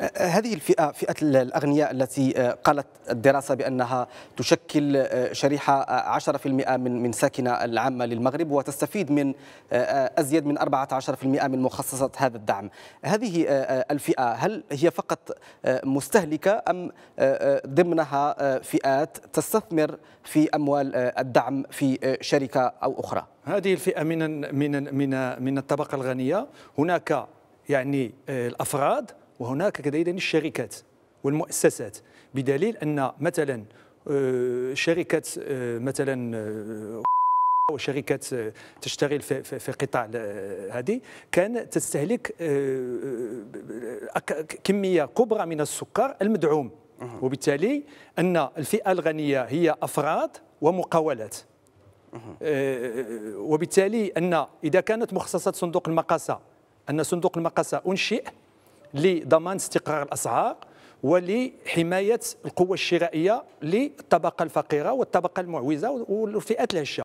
أه، هذه الفئة فئة الأغنياء التي أه، قالت الدراسة بأنها تشكل أه، شريحة 10% من من ساكنة العامة للمغرب وتستفيد من أزيد من 14% من مخصصة هذا الدعم هذه الفئة هل هي فقط مستهلكة أم ضمنها فئات تستثمر في أموال الدعم في شركة أو أخرى هذه الفئة من من من من الطبقة الغنية هناك يعني الأفراد وهناك كذلك الشركات والمؤسسات بدليل أن مثلا آه، شركة آه، مثلا آه، وشركات تشتغل في في قطاع هذه كان تستهلك كميه كبرى من السكر المدعوم وبالتالي ان الفئه الغنيه هي افراد ومقاولات وبالتالي ان اذا كانت مخصصه صندوق المقاسه ان صندوق المقاسه انشئ لضمان استقرار الاسعار ولحمايه القوه الشرائيه للطبقه الفقيره والطبقه المعوزه والفئات الهشه